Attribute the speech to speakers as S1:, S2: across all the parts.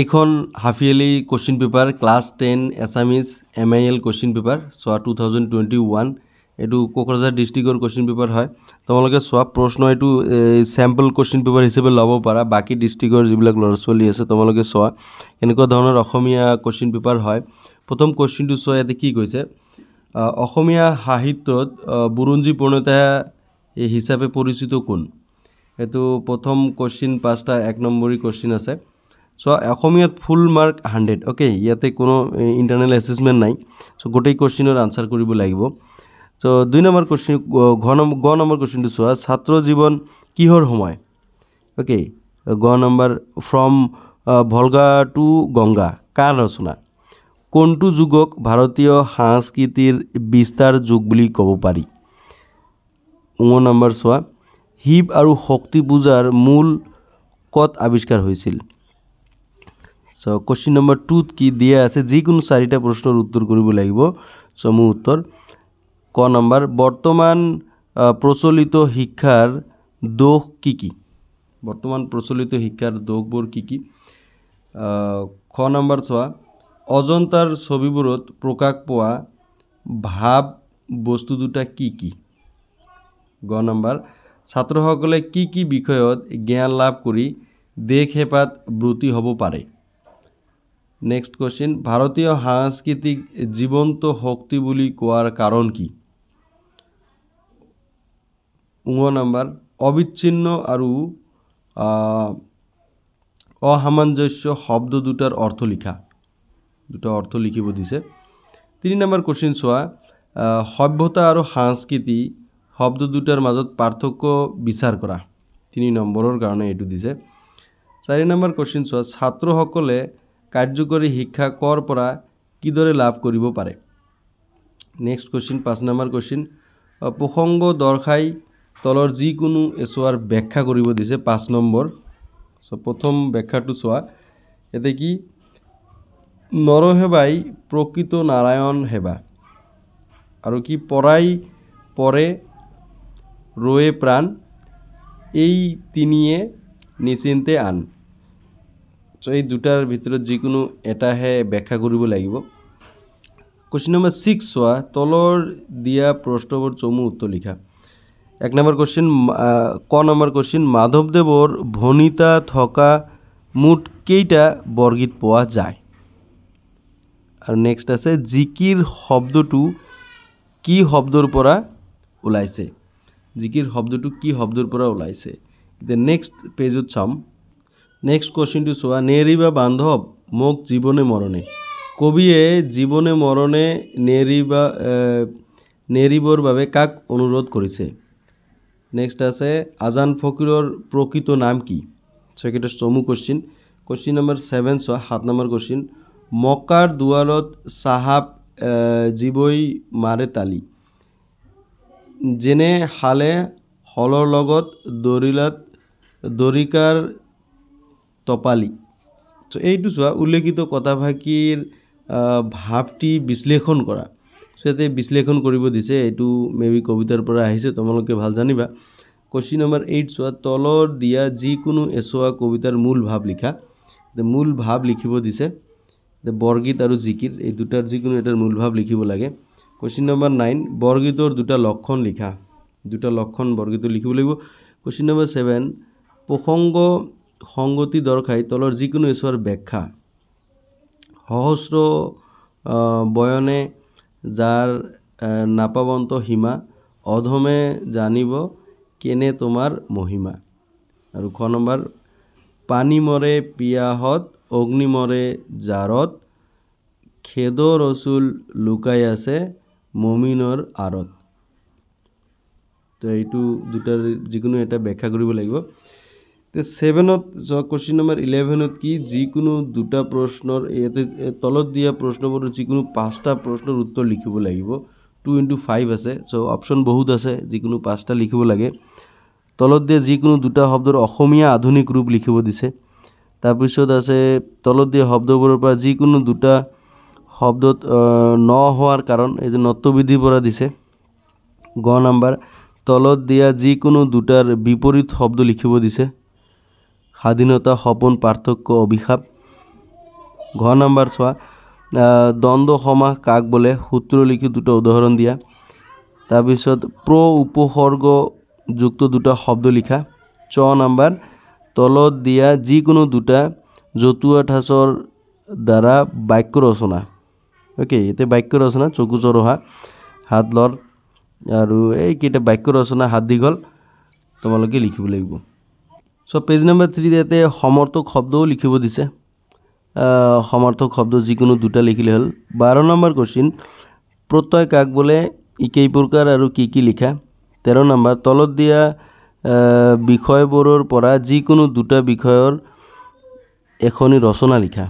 S1: এইখন half yearly question paper class ten exams M I L question paper চোৱা two thousand twenty one এইটো কোকৰাঝাৰ ডিষ্ট্ৰিক্টৰ question paper হয় তোমালোকে চোৱা প্ৰশ্ন এইটো চেম্পল কুৱেশ্যন পেপাৰ হিচাপে ল'ব পাৰা বাকী ডিষ্ট্ৰিক্টৰ যিবিলাক ল'ৰা ছোৱালী আছে তোমালোকে চোৱা এনেকুৱা ধৰণৰ অসমীয়া কুৱেশ্যন পেপাৰ হয় প্ৰথম কুৱেশ্যনটো চোৱা ইয়াতে কি কৈছে অসমীয়া সাহিত্যত বুৰঞ্জী প্ৰণেতা হিচাপে পৰিচিত কোন এইটো প্ৰথম কুৱেশ্যন পাঁচটা এক নম্বৰী কুৱেশ্যন আছে চ' অসমীয়াত ফুল মাৰ্ক হাণ্ড্ৰেড অ'কে ইয়াতে কোনো ইণ্টাৰনেল এছেচমেণ্ট নাই চ' গোটেই কুৱেশ্যনৰ আনচাৰ কৰিব লাগিব চ' দুই নম্বৰ কুৱেশ্যন ঘ নম্বৰ গ নম্বৰ কুৱেশ্যনটো চোৱা ছাত্ৰ জীৱন কিহৰ সময় অ'কে গ নম্বৰ ফ্ৰম ভলগা টু গংগা কাৰ ৰচনা কোনটো যুগক ভাৰতীয় সাংস্কৃতিৰ বিস্তাৰ যুগ বুলি ক'ব পাৰি ঊ নম্বৰ চোৱা শিৱ আৰু শক্তি পূজাৰ মূল ক'ত আৱিষ্কাৰ হৈছিল চ' কুৱেশ্যন নম্বৰ টুত কি দিয়া আছে যিকোনো চাৰিটা প্ৰশ্নৰ উত্তৰ কৰিব লাগিব চ' মোৰ উত্তৰ ক নম্বৰ বৰ্তমান প্ৰচলিত শিক্ষাৰ দোষ কি কি বৰ্তমান প্ৰচলিত শিক্ষাৰ দোষবোৰ কি কি খ নম্বৰ চোৱা অজন্তাৰ ছবিবোৰত প্ৰকাশ পোৱা ভাৱ বস্তু দুটা কি কি গ নম্বৰ ছাত্ৰসকলে কি কি বিষয়ত জ্ঞান লাভ কৰি দেশ হেঁপাত ব্ৰতী হ'ব পাৰে নেক্সট কোশ্চেন ভারতীয় সাংস্কৃতিক জীৱন্ত শক্তি বুলি কোৱাৰ কাৰণ কি ঊ নাম্বাৰ অবিচ্ছিন্ন আৰু অসামঞ্জস্য শব্দ দুটাৰ অৰ্থ লিখা দুটা অৰ্থ লিখিব দিছে তিনি নম্বৰ কুৱেশ্যন চোৱা সভ্যতা আৰু সাংস্কৃতি শব্দ দুটাৰ মাজত পাৰ্থক্য বিচাৰ কৰা তিনি নম্বৰৰ কাৰণে এইটো দিছে চাৰি নম্বৰ কুৱেশ্যন চোৱা ছাত্ৰসকলে কাৰ্যকৰী শিক্ষা কৰ পৰা কিদৰে লাভ কৰিব পাৰে নেক্সট কুৱেশ্যন পাঁচ নম্বৰ কুৱেশ্যন প্ৰসংগ দৰ্শাই তলৰ যিকোনো এছোৱাৰ ব্যাখ্যা কৰিব দিছে পাঁচ নম্বৰ চ' প্ৰথম ব্যাখ্যাটো চোৱা এতে কি নৰসেৱাই প্ৰকৃত নাৰায়ণ সেৱা আৰু কি পৰাই পৰে ৰয়ে প্ৰাণ এই তিনিয়ে নিচিন্তে আন এই দুটাৰ ভিতৰত যিকোনো এটাহে ব্যাখ্যা কৰিব লাগিব কুৱেশ্যন নম্বৰ ছিক্স চোৱা তলৰ দিয়া প্ৰশ্নবোৰ চমু উত্তৰ লিখা এক নম্বৰ কুৱেশ্যন ক নম্বৰ কুৱেশ্যন মাধৱদেৱৰ ভনিতা থকা মুঠ কেইটা বৰগীত পোৱা যায় আৰু নেক্সট আছে জিকিৰ শব্দটো কি শব্দৰ পৰা ওলাইছে জিকিৰ শব্দটো কি শব্দৰ পৰা ওলাইছে এতিয়া নেক্সট পেজত চাম নেক্সট কুৱেশ্যনটো চোৱা নেৰি বা বান্ধৱ মোক জীৱনে মৰণে কবিয়ে জীৱনে মৰণে নেৰিবা নেৰিবৰ বাবে কাক অনুৰোধ কৰিছে নেক্সট আছে আজান ফকীৰৰ প্ৰকৃত নাম কি চেকেণ্ড চমু কুৱেশ্যন কুৱেশ্যন নম্বৰ ছেভেন চোৱা সাত নম্বৰ কুৱেশ্যন মকাৰ দুৱাৰত চাহাব জীৱই মাৰে তালি যেনে শালে হলৰ লগত দৰিলাত দৰিকাৰ টপালি চ' এইটো চোৱা উল্লেখিত কথাফাকীৰ ভাৱটি বিশ্লেষণ কৰা চ' ইয়াতে বিশ্লেষণ কৰিব দিছে এইটো মে বি কবিতাৰ পৰা আহিছে তোমালোকে ভাল জানিবা কুৱেশ্যন নম্বৰ এইট চোৱা তলত দিয়া যিকোনো এচোৱা কবিতাৰ মূল ভাৱ লিখা মূল ভাৱ লিখিব দিছে বৰগীত আৰু জিকিৰ এই দুটাৰ যিকোনো এটাৰ মূল ভাৱ লিখিব লাগে কুৱেশ্যন নম্বৰ নাইন বৰগীতৰ দুটা লক্ষণ লিখা দুটা লক্ষণ বৰগীতৰ লিখিব লাগিব কুৱেশ্যন নম্বৰ ছেভেন প্ৰসংগ সংগতি দৰ্শাই তলৰ যিকোনো ঈশ্বৰ ব্যাখ্যা সহস্ৰ বয়নে যাৰ নাপাবন্ত সীমা অধমে জানিব কেনে তোমাৰ মহিমা আৰু শ নম্বৰ মৰে পিয়াহত অগ্নি মৰে জাৰত খেদ ৰচুল লুকাই আছে মমিনৰ আঁৰত তো এইটো দুটাৰ যিকোনো এটা ব্যাখ্যা কৰিব লাগিব ছেভেনত চোৱা কুৱেশ্যন নম্বৰ ইলেভেনত কি যিকোনো দুটা প্ৰশ্নৰ ইয়াতে তলত দিয়া প্ৰশ্নবোৰৰ যিকোনো পাঁচটা প্ৰশ্নৰ উত্তৰ লিখিব লাগিব টু ইণ্টু ফাইভ আছে চ' অপশ্যন বহুত আছে যিকোনো পাঁচটা লিখিব লাগে তলত দিয়া যিকোনো দুটা শব্দৰ অসমীয়া আধুনিক ৰূপ লিখিব দিছে তাৰপিছত আছে তলত দিয়া শব্দবোৰৰ পৰা যিকোনো দুটা শব্দত ন হোৱাৰ কাৰণ এই যে নত্ববিধিৰ পৰা দিছে গ নাম্বাৰ তলত দিয়া যিকোনো দুটাৰ বিপৰীত শব্দ লিখিব দিছে স্বাধীনতা সপোন পাৰ্থক্য অভিশাপ ঘ নম্বৰ চোৱা দ্বন্দ্ব সমাহ কাক বোলে সূত্ৰ লিখি দুটা উদাহৰণ দিয়া তাৰপিছত প্ৰ উপসৰ্গযুক্ত দুটা শব্দ লিখা চ নাম্বাৰ তলত দিয়া যিকোনো দুটা জতুৱা ঠাঁচৰ দ্বাৰা বাক্য ৰচনা অ'কে এতিয়া বাক্য ৰচনা চকু চৰহা হাত লৰ আৰু এইকেইটা বাক্য ৰচনা হাত দীঘল তোমালোকে লিখিব লাগিব চ' পেজ নম্বৰ থ্ৰীত ইয়াতে সমৰ্থক শব্দও লিখিব দিছে সমৰ্থক শব্দ যিকোনো দুটা লিখিলে হ'ল বাৰ নম্বৰ কুৱেশ্যন প্ৰত্যয় কাক বোলে ই কেই প্ৰকাৰ আৰু কি কি লিখা তেৰ নম্বৰ তলত দিয়া বিষয়বোৰৰ পৰা যিকোনো দুটা বিষয়ৰ এখনি ৰচনা লিখা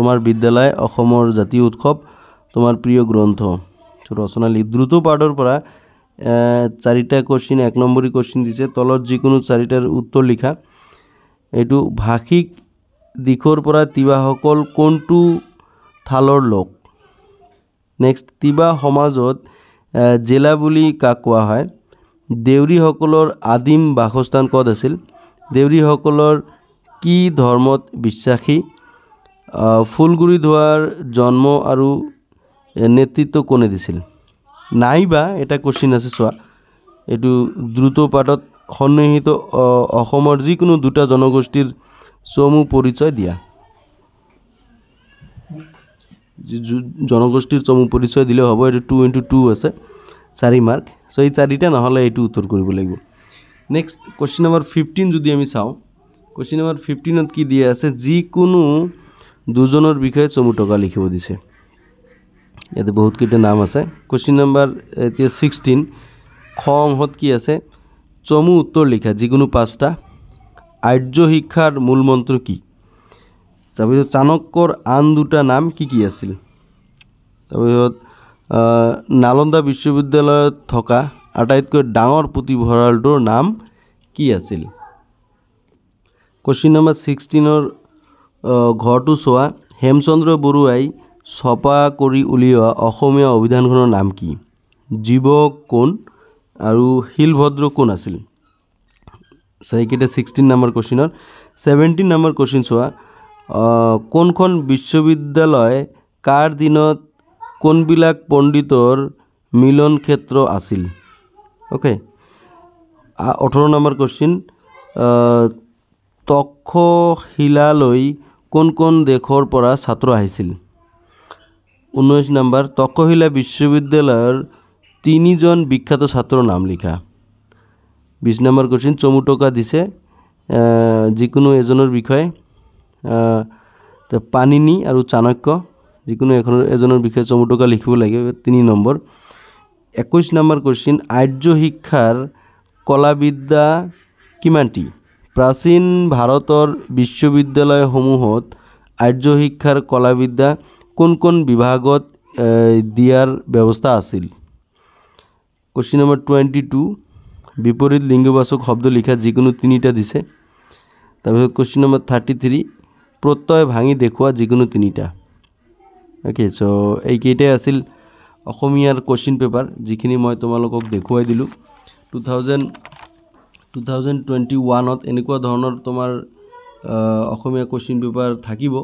S1: তোমাৰ বিদ্যালয় অসমৰ জাতীয় উৎসৱ তোমাৰ প্ৰিয় গ্ৰন্থ ৰচনা লিখ দ্ৰুত পাৰ্টৰ পৰা চাৰিটা কুৱেশ্যন এক নম্বৰী কুৱেশ্যন দিছে তলত যিকোনো চাৰিটাৰ উত্তৰ লিখা এইটো ভাষিক দিশৰ পৰা তিৱাসকল কোনটো থালৰ লোক নেক্সট তিৱা সমাজত জিলা বুলি কাক কোৱা হয় দেউৰীসকলৰ আদিম বাসস্থান ক'ত আছিল দেউৰীসকলৰ কি ধৰ্মত বিশ্বাসী ফুলগুৰি ধোৱাৰ জন্ম আৰু নেতৃত্ব কোনে দিছিল নাইবা এটা কুৱেশ্যন আছে চোৱা এইটো দ্ৰুত পাঠত সন্নিহিত অসমৰ যিকোনো দুটা জনগোষ্ঠীৰ চমু পৰিচয় দিয়া জনগোষ্ঠীৰ চমু পৰিচয় দিলেও হ'ব এইটো টু ইণ্টু টু আছে চাৰি মাৰ্ক চ' এই চাৰিটা নহ'লে এইটো উত্তৰ কৰিব লাগিব নেক্সট কুৱেশ্যন নম্বৰ ফিফটিন যদি আমি চাওঁ কুৱেশ্যন নম্বৰ ফিফটিনত কি দিয়া আছে যিকোনো দুজনৰ বিষয়ে চমু টকা লিখিব দিছে ইয়াতে বহুতকেইটা নাম আছে কুৱেশ্যন নম্বৰ এতিয়া ছিক্সটিন খ অংশত কি আছে চমু উত্তৰ লিখা যিকোনো পাঁচটা আৰ্য শিক্ষাৰ মূল মন্ত্ৰ কি তাৰপিছত চাণক্যৰ আন দুটা নাম কি কি আছিল তাৰপিছত নালন্দা বিশ্ববিদ্যালয়ত থকা আটাইতকৈ ডাঙৰ পুথিভঁৰালটোৰ নাম কি আছিল কুৱেশ্যন নম্বৰ ছিক্সটিনৰ ঘৰটো চোৱা হেমচন্দ্ৰ বৰুৱাই ছপা কৰি উলিওৱা অসমীয়া অভিধানখনৰ নাম কি জীৱ কোন আৰু শিলভদ্ৰ কোন আছিল চাৰিকেইটা ছিক্সটিন নাম্বাৰ কুৱেশ্যনৰ ছেভেণ্টিন নাম্বাৰ কুৱেশ্যন চোৱা কোনখন বিশ্ববিদ্যালয় কাৰ দিনত কোনবিলাক পণ্ডিতৰ মিলন ক্ষেত্ৰ আছিল অ'কে ওঠৰ নম্বৰ কুৱেশ্যন তক্ষশিলালৈ কোন কোন দেশৰ পৰা ছাত্ৰ আহিছিল উনিশ নম্বর তকহিলা বিশ্ববিদ্যালয়ের তিনজন বিখ্যাত ছাত্র নাম লিখা বিশ নম্বর কোশ্চিন চমুটোকা দিছে যিকোনো এজনের বিষয়ে পানিনি আর চাণক্য যিকোনো এখন এজনের বিষয়ে চমুটোকা লিখিব লাগে তিনি নম্বর একুশ নম্বর কোশ্চিন আর্য শিক্ষার কলাবিদ্যা কিমানটি প্ৰাচীন ভাৰতৰ বিশ্ববিদ্যালয়সমূহত আৰ্য শিক্ষাৰ কলাবিদ্যা কোন কোন বিভাগত দিয়াৰ ব্যৱস্থা আছিল কুৱেশ্যন নম্বৰ টুৱেণ্টি টু বিপৰীত লিংগবাচক শব্দ লিখা যিকোনো তিনিটা দিছে তাৰপিছত কুৱেশ্যন নম্বৰ থাৰ্টি থ্ৰী প্ৰত্যয় ভাঙি দেখুওৱা যিকোনো তিনিটা অ'কে চ' এইকেইটাই আছিল অসমীয়াৰ কুৱেশ্যন পেপাৰ যিখিনি মই তোমালোকক দেখুৱাই দিলোঁ two thousand two thousand twenty ওৱানত এনেকুৱা ধৰণৰ তোমাৰ অসমীয়া কুৱেশ্যন পেপাৰ থাকিব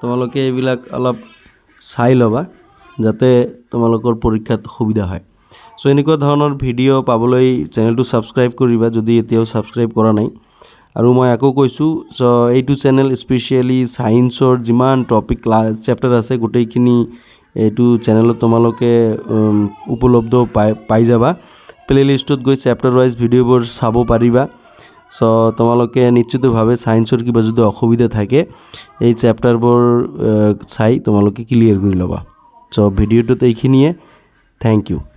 S1: তোমালোকে এইবিলাক অলপ চাই ল'বা যাতে তোমালোকৰ পৰীক্ষাত সুবিধা হয় চ' এনেকুৱা ধৰণৰ ভিডিঅ' পাবলৈ চেনেলটো ছাবস্ক্ৰাইব কৰিবা যদি এতিয়াও ছাবস্ক্ৰাইব কৰা নাই আৰু মই আকৌ কৈছোঁ চ' এইটো চেনেল স্পেচিয়েলি ছায়েন্সৰ যিমান টপিক ক্লাছ চেপ্টাৰ আছে গোটেইখিনি এইটো চেনেলত তোমালোকে উপলব্ধ পাই পাই যাবা প্লে'লিষ্টত গৈ চেপ্টাৰ ৱাইজ ভিডিঅ'বোৰ চাব পাৰিবা চ' তোমালোকে নিশ্চিতভাৱে চায়েন্সৰ কিবা যদি অসুবিধা থাকে এই চেপ্টাৰবোৰ চাই তোমালোকে ক্লিয়াৰ কৰি ল'বা চ' ভিডিঅ'টোত এইখিনিয়ে থেংক ইউ